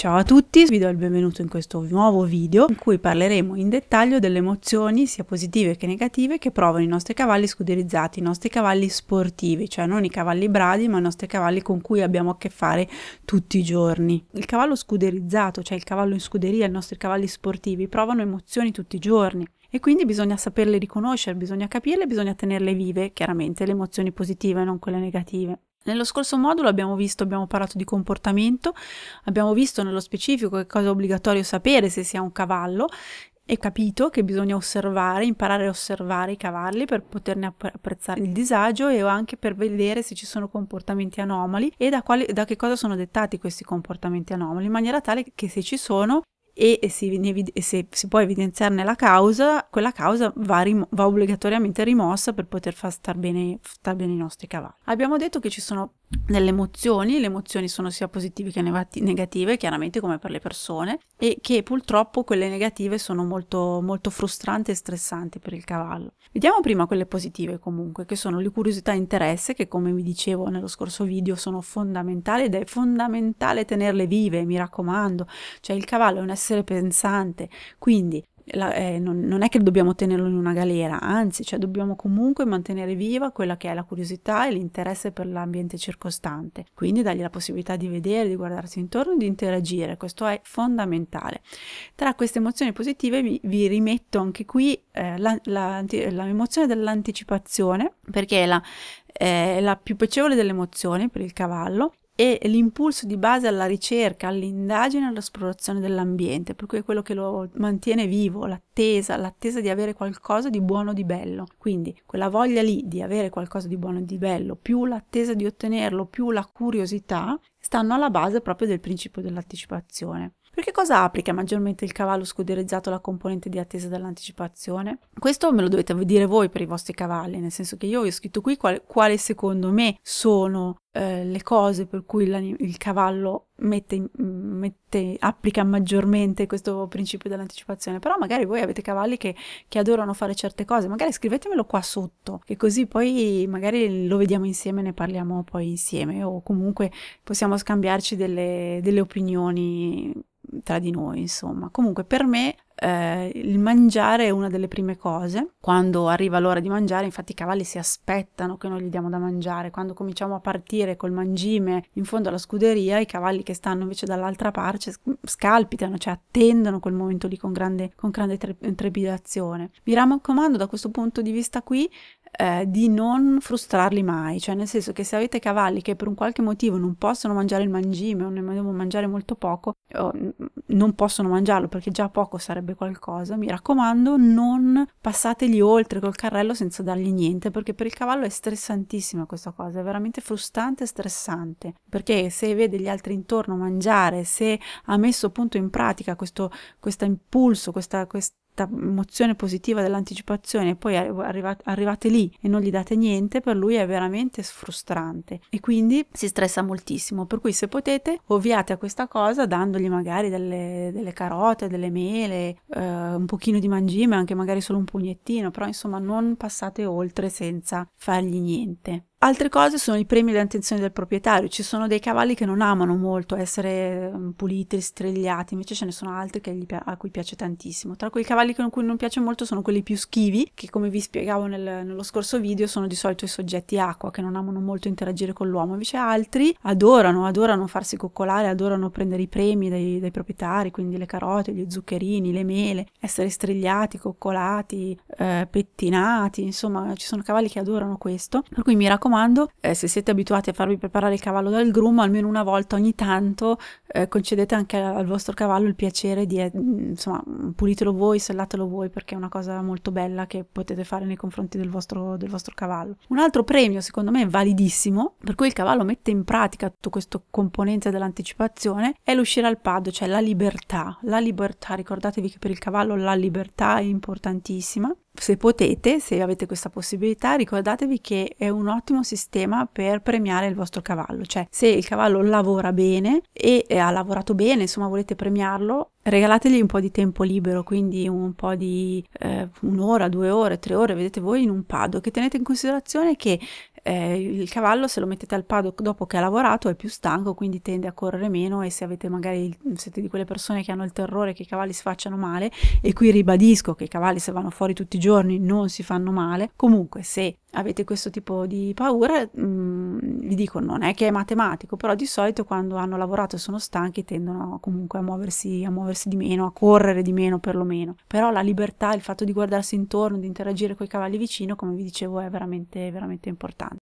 Ciao a tutti, vi do il benvenuto in questo nuovo video in cui parleremo in dettaglio delle emozioni sia positive che negative che provano i nostri cavalli scuderizzati, i nostri cavalli sportivi, cioè non i cavalli bradi ma i nostri cavalli con cui abbiamo a che fare tutti i giorni. Il cavallo scuderizzato, cioè il cavallo in scuderia, i nostri cavalli sportivi provano emozioni tutti i giorni e quindi bisogna saperle riconoscere, bisogna capirle, bisogna tenerle vive, chiaramente le emozioni positive non quelle negative. Nello scorso modulo abbiamo visto, abbiamo parlato di comportamento, abbiamo visto nello specifico che cosa è obbligatorio sapere se si è un cavallo e capito che bisogna osservare, imparare a osservare i cavalli per poterne apprezzare il disagio e anche per vedere se ci sono comportamenti anomali e da, quali, da che cosa sono dettati questi comportamenti anomali, in maniera tale che se ci sono e si, se si può evidenziarne la causa, quella causa va, va obbligatoriamente rimossa per poter far star bene, star bene i nostri cavalli. Abbiamo detto che ci sono delle emozioni, le emozioni sono sia positive che negative, chiaramente come per le persone, e che purtroppo quelle negative sono molto, molto frustranti e stressanti per il cavallo. Vediamo prima quelle positive comunque, che sono le curiosità e interesse, che come vi dicevo nello scorso video sono fondamentali ed è fondamentale tenerle vive, mi raccomando, cioè il cavallo è un essere pensante, quindi la, eh, non, non, è che dobbiamo tenerlo in una galera, anzi, cioè dobbiamo comunque mantenere viva quella che è la curiosità e l'interesse per l'ambiente circostante. Quindi dargli la possibilità di vedere, di guardarsi intorno, e di interagire, questo è fondamentale. Tra queste emozioni positive vi, vi rimetto anche qui eh, la, la, l'emozione dell'anticipazione, perché la, eh, è la più piacevole delle emozioni per il cavallo e l'impulso di base alla ricerca, all'indagine all'esplorazione dell'ambiente, per cui è quello che lo mantiene vivo, l'attesa, l'attesa di avere qualcosa di buono o di bello. Quindi quella voglia lì di avere qualcosa di buono e di bello, più l'attesa di ottenerlo, più la curiosità, stanno alla base proprio del principio dell'anticipazione. Perché cosa applica maggiormente il cavallo scuderizzato alla componente di attesa dell'anticipazione? Questo me lo dovete dire voi per i vostri cavalli, nel senso che io vi ho scritto qui quali, quali secondo me sono eh, le cose per cui il cavallo mette, mm, mette, applica maggiormente questo principio dell'anticipazione, però magari voi avete cavalli che, che, adorano fare certe cose, magari scrivetemelo qua sotto, che così poi magari lo vediamo insieme, ne parliamo poi insieme o comunque possiamo scambiarci delle, delle opinioni tra di noi, insomma. Comunque per me eh, il mangiare è una delle prime cose. Quando arriva l'ora di mangiare, infatti i cavalli si aspettano che noi gli diamo da mangiare. Quando cominciamo a partire col mangime in fondo alla scuderia, i cavalli che stanno invece dall'altra parte scalpitano, cioè attendono quel momento lì con grande, con grande tre, trepidazione. Mi raccomando da questo punto di vista qui eh, di non frustrarli mai, cioè nel senso che se avete cavalli che per un qualche motivo non possono mangiare il mangime o ne devono mangiare molto poco, non possono mangiarlo perché già poco sarebbe servirebbe qualcosa, mi raccomando, non passateli oltre col carrello senza dargli niente, perché per il cavallo è stressantissima questa cosa, è veramente frustrante e stressante, perché se vede gli altri intorno mangiare, se ha messo appunto in pratica questo, questo impulso, questa, questa questa emozione positiva dell'anticipazione e poi arrivate, arrivate lì e non gli date niente, per lui è veramente frustrante e quindi si stressa moltissimo. Per cui se potete ovviate a questa cosa dandogli magari delle, delle carote, delle mele, eh, un pochino di mangime, anche magari solo un pugnettino, però insomma non passate oltre senza fargli niente. Altre cose sono i premi e le intenzioni del proprietario, ci sono dei cavalli che non amano molto essere mm, puliti, strigliati, invece ce ne sono altri a cui piace tantissimo. Tra quei cavalli con cui non piace molto sono quelli più schivi, che come vi spiegavo nel, nello scorso video sono di solito i soggetti acqua, che non amano molto interagire con l'uomo, invece altri adorano, adorano farsi coccolare, adorano prendere i premi dai, dai proprietari, quindi le carote, gli zuccherini, le mele, essere strigliati, coccolati, eh, pettinati, insomma ci sono cavalli che adorano questo, per cui mi raccomando raccomando, eh, se siete abituati a farvi preparare il cavallo dal groom, almeno una volta ogni tanto eh, concedete anche al vostro cavallo il piacere di, eh, insomma, pulitelo voi, sellatelo voi, perché è una cosa molto bella che potete fare nei confronti del vostro, del vostro cavallo. Un altro premio, secondo me, validissimo, per cui il cavallo mette in pratica tutto questo componente dell'anticipazione, è l'uscire al paddo, cioè la libertà. La libertà, ricordatevi che per il cavallo la libertà è importantissima se potete, se avete questa possibilità, ricordatevi che è un ottimo sistema per premiare il vostro cavallo, cioè se il cavallo lavora bene e eh, ha lavorato bene, insomma volete premiarlo, regalategli un po' di tempo libero, quindi un po' di eh, un'ora, due ore, tre ore, vedete voi in un paddock tenete in considerazione che eh, il cavallo se lo mettete al paddock dopo che ha lavorato è più stanco quindi tende a correre meno e se avete magari siete di quelle persone che hanno il terrore che i cavalli si facciano male e qui ribadisco che i cavalli se vanno fuori tutti i giorni non si fanno male comunque se avete questo tipo di paura mh, mm, vi dico non è che è matematico, però di solito quando hanno lavorato e sono stanchi tendono comunque a muoversi, a muoversi di meno, a correre di meno perlomeno. Però la libertà, il fatto di guardarsi intorno, di interagire con i cavalli vicino, come vi dicevo, è veramente, veramente importante.